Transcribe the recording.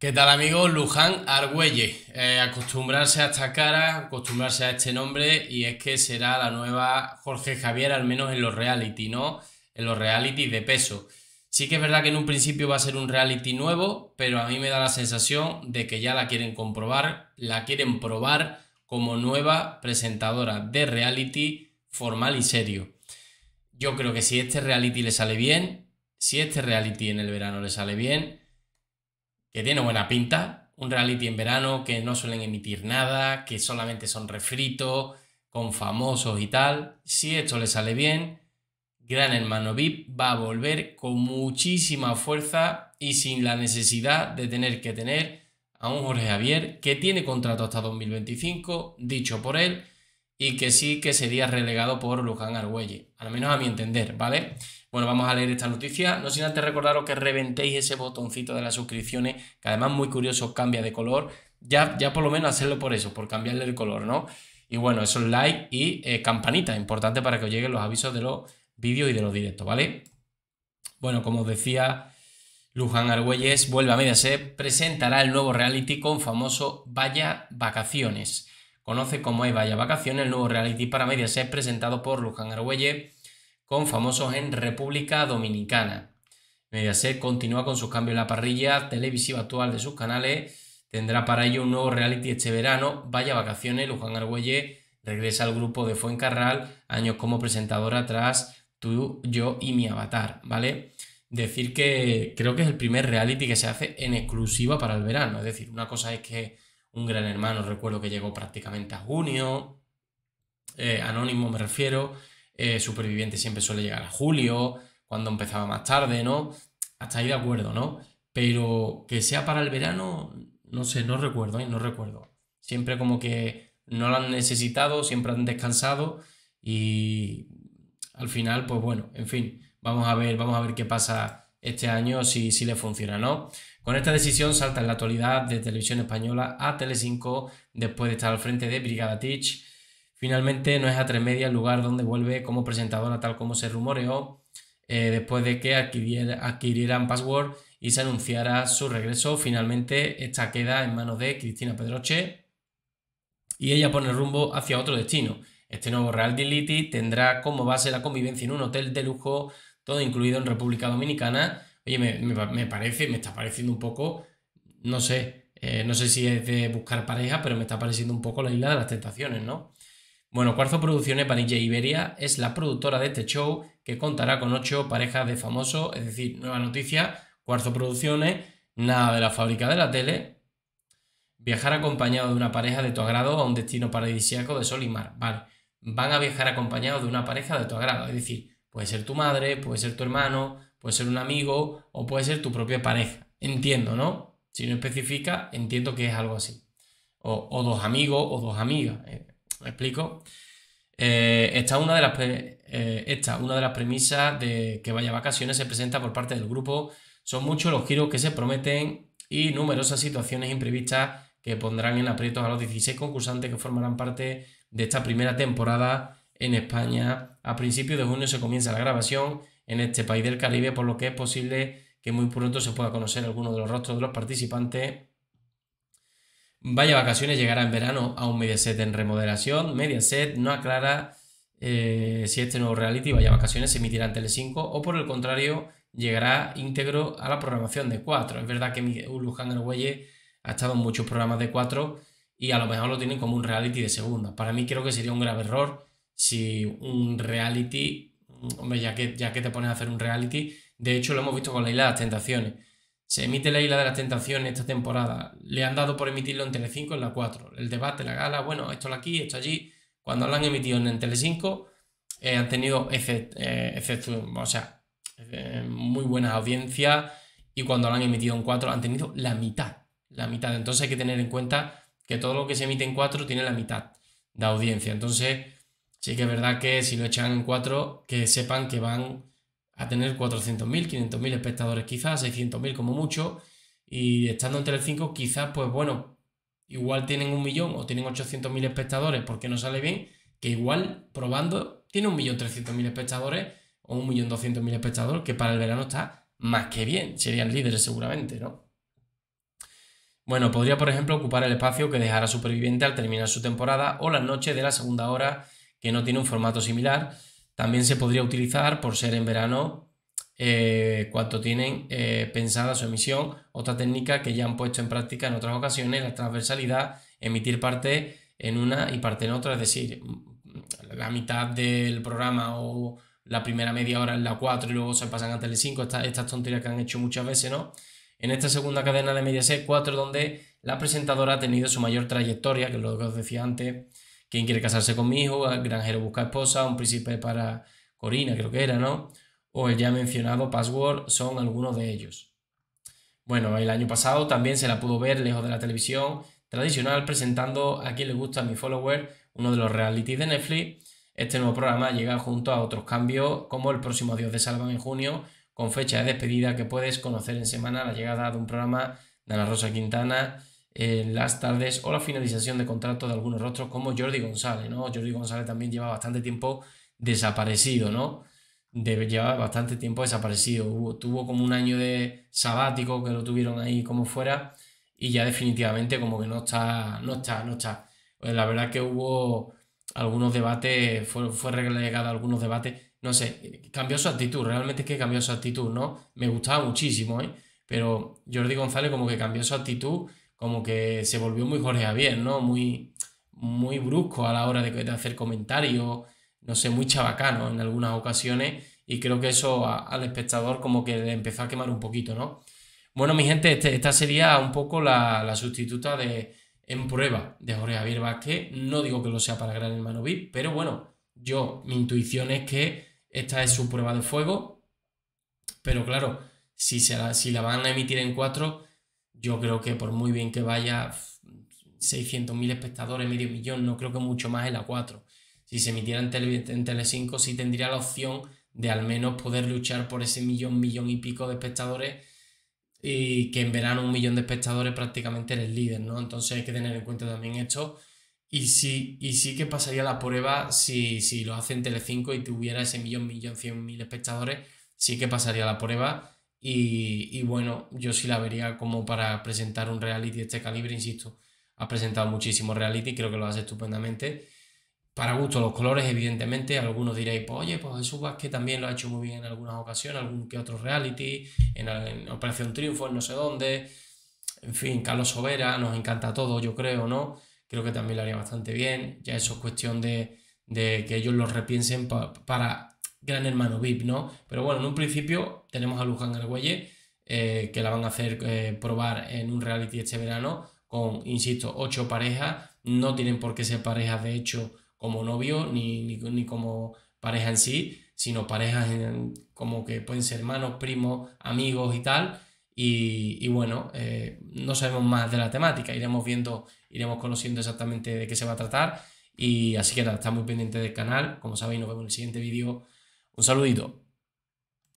¿Qué tal amigos? Luján Argüelle. Eh, acostumbrarse a esta cara, acostumbrarse a este nombre y es que será la nueva Jorge Javier, al menos en los reality, ¿no? En los reality de peso. Sí que es verdad que en un principio va a ser un reality nuevo, pero a mí me da la sensación de que ya la quieren comprobar, la quieren probar como nueva presentadora de reality formal y serio. Yo creo que si este reality le sale bien, si este reality en el verano le sale bien, que tiene buena pinta, un reality en verano que no suelen emitir nada, que solamente son refritos, con famosos y tal. Si esto le sale bien, Gran Hermano VIP va a volver con muchísima fuerza y sin la necesidad de tener que tener a un Jorge Javier que tiene contrato hasta 2025, dicho por él, y que sí que sería relegado por Luján argüelles al menos a mi entender, ¿vale? Bueno, vamos a leer esta noticia, no sin antes recordaros que reventéis ese botoncito de las suscripciones, que además muy curioso cambia de color, ya, ya por lo menos hacerlo por eso, por cambiarle el color, ¿no? Y bueno, eso es like y eh, campanita, importante para que os lleguen los avisos de los vídeos y de los directos, ¿vale? Bueno, como os decía, Luján Argüelles vuelve a Mediaset, presentará el nuevo reality con famoso Vaya Vacaciones conoce cómo hay Vaya Vacaciones, el nuevo reality para Mediaset presentado por Luján Argüelle con famosos en República Dominicana. Mediaset continúa con sus cambios en la parrilla televisiva actual de sus canales. Tendrá para ello un nuevo reality este verano. Vaya vacaciones, Luján Argüelle regresa al grupo de Fuencarral, años como presentador atrás, Tú, Yo y Mi Avatar, ¿vale? Decir que creo que es el primer reality que se hace en exclusiva para el verano. Es decir, una cosa es que un gran hermano recuerdo que llegó prácticamente a junio. Eh, anónimo me refiero. Eh, superviviente siempre suele llegar a julio, cuando empezaba más tarde, ¿no? Hasta ahí de acuerdo, ¿no? Pero que sea para el verano, no sé, no recuerdo, ¿eh? no recuerdo. Siempre como que no lo han necesitado, siempre han descansado y al final, pues bueno, en fin, vamos a ver, vamos a ver qué pasa este año si, le funciona, ¿no? Con esta decisión salta en la actualidad de Televisión Española a Tele5 después de estar al frente de Brigada Teach. Finalmente no es a tres media el lugar donde vuelve como presentadora tal como se rumoreó eh, después de que adquirieran Password y se anunciara su regreso. Finalmente esta queda en manos de Cristina Pedroche y ella pone rumbo hacia otro destino. Este nuevo Real reality tendrá como base la convivencia en un hotel de lujo todo incluido en República Dominicana. Oye, me, parece, me está pareciendo un poco, no sé, eh, no sé si es de buscar pareja, pero me está pareciendo un poco la isla de las tentaciones, ¿no? Bueno, Cuarzo Producciones Vanilla Iberia es la productora de este show que contará con ocho parejas de famosos, es decir, nueva noticia, Cuarzo Producciones, nada de la fábrica de la tele, viajar acompañado de una pareja de tu agrado a un destino paradisíaco de sol y mar, vale, van a viajar acompañado de una pareja de tu agrado, es decir, Puede ser tu madre, puede ser tu hermano, puede ser un amigo o puede ser tu propia pareja. Entiendo, ¿no? Si no especifica, entiendo que es algo así. O, dos amigos o dos amigas. Eh, ¿Me explico? Eh, esta, una de las eh, una de las premisas de que vaya vacaciones se presenta por parte del grupo. Son muchos los giros que se prometen y numerosas situaciones imprevistas que pondrán en aprietos a los 16 concursantes que formarán parte de esta primera temporada en España a principios de junio se comienza la grabación en este país del Caribe, por lo que es posible que muy pronto se pueda conocer alguno de los rostros de los participantes. Vaya vacaciones llegará en verano a un Mediaset en remodelación. Mediaset no aclara eh, si este nuevo reality Vaya Vacaciones se emitirá en Tele5. o por el contrario llegará íntegro a la programación de 4. Es verdad que Luján Arguelle ha estado en muchos programas de 4 y a lo mejor lo tienen como un reality de segunda. Para mí creo que sería un grave error si un reality, mm, hombre, ya que, ya que te pones a hacer un reality, de hecho lo hemos visto con la Isla de las Tentaciones. Se emite la Isla de las Tentaciones esta temporada. Le han dado por emitirlo en Telecinco en la 4. El debate, la gala, bueno, esto aquí, esto allí. Cuando lo han emitido en Telecinco, 5 eh, han tenido ese eh, o sea, eh, muy buenas audiencias y cuando lo han emitido en 4 han tenido la mitad. La mitad. Entonces hay que tener en cuenta que todo lo que se emite en 4 tiene la mitad de audiencia. Entonces, Sí que es verdad que si lo echan en cuatro, que sepan que van a tener 400.000, 500.000 espectadores quizás, 600.000 como mucho, y estando entre el 5, quizás, pues bueno, igual tienen un millón o tienen 800.000 espectadores porque no sale bien, que igual probando tiene 1.300.000 espectadores o 1.200.000 espectadores, que para el verano está más que bien, serían líderes seguramente, ¿no? Bueno, podría por ejemplo ocupar el espacio que dejará Superviviente al terminar su temporada o la noches de la segunda hora que no tiene un formato similar. También se podría utilizar por ser en verano eh, ...cuanto cuando tienen eh, pensada su emisión. Otra técnica que ya han puesto en práctica en otras ocasiones, la transversalidad, emitir parte en una y parte en otra, es decir, la mitad del programa o la primera media hora en la 4 y luego se pasan a Tele5, estas, tonterías que han hecho muchas veces, ¿no? En esta segunda cadena de Mediaset 4, donde la presentadora ha tenido su mayor trayectoria, que es lo que os decía antes, ¿Quién quiere casarse conmigo, mi granjero busca esposa, un príncipe para Corina, creo que era, ¿no? O el ya mencionado Password son algunos de ellos. Bueno, el año pasado también se la pudo ver lejos de la televisión tradicional presentando a quien le gusta a mi follower, uno de los reality de Netflix. Este nuevo programa llega junto a otros cambios como el próximo Dios de Salva en junio, con fecha de despedida que puedes conocer en semana la llegada de un programa de Ana Rosa Quintana en eh, las tardes o la finalización de contratos de algunos rostros como Jordi González, ¿no? Jordi González también lleva bastante tiempo desaparecido, ¿no? Debe bastante tiempo desaparecido. Hubo, tuvo como un año de sabático que lo tuvieron ahí como fuera y ya definitivamente como que no está, no está, no está. Pues la verdad que hubo algunos debates, fue, fue relegado a algunos debates, no sé, cambió su actitud, realmente es que cambió su actitud, ¿no? Me gustaba muchísimo, ¿eh? Pero Jordi González como que cambió su actitud como que se volvió muy Jorge Javier, ¿no? Muy, muy brusco a la hora de, hacer comentarios, no sé, muy chabacano en algunas ocasiones y creo que eso al espectador como que le empezó a quemar un poquito, ¿no? Bueno, mi gente, este, esta sería un poco la, sustituta de en prueba de Jorge Javier Vázquez. No digo que lo sea para Gran Hermano VIP, pero bueno, yo, mi intuición es que esta es su prueba de fuego. Pero claro, si, se si la van a emitir en cuatro, yo creo que por muy bien que vaya, 600.000 espectadores, medio millón, no creo que mucho más en la 4. Si se emitiera en, tele, 5 sí tendría la opción de al menos poder luchar por ese millón, millón y pico de espectadores y que en verano un millón de espectadores prácticamente eres líder, ¿no? Entonces hay que tener en cuenta también esto. Y sí, y sí que pasaría la prueba si, si lo hace en 5 y tuviera ese millón, millón, cien mil espectadores, sí que pasaría la prueba y, bueno, yo sí la vería como para presentar un reality de este calibre, insisto. Ha presentado muchísimo reality, creo que lo hace estupendamente. Para gusto los colores, evidentemente, algunos diréis, pues oye, pues Jesús Vázquez también lo ha hecho muy bien en algunas ocasiones, algún que otro reality, en, Operación Triunfo, en no sé dónde. En fin, Carlos Sobera, nos encanta todo, yo creo, ¿no? Creo que también lo haría bastante bien. Ya eso es cuestión de, que ellos lo repiensen para gran hermano VIP, ¿no? Pero bueno, en un principio tenemos a Luján Argüelle, eh, que la van a hacer eh, probar en un reality este verano, con, insisto, ocho parejas. No tienen por qué ser parejas, de hecho, como novio, ni, ni, como pareja en sí, sino parejas como que pueden ser hermanos, primos, amigos y tal. Y, bueno, eh, no sabemos más de la temática, iremos viendo, iremos conociendo exactamente de qué se va a tratar. Y así que nada, está muy pendiente del canal. Como sabéis, nos vemos en el siguiente vídeo. Un saludito.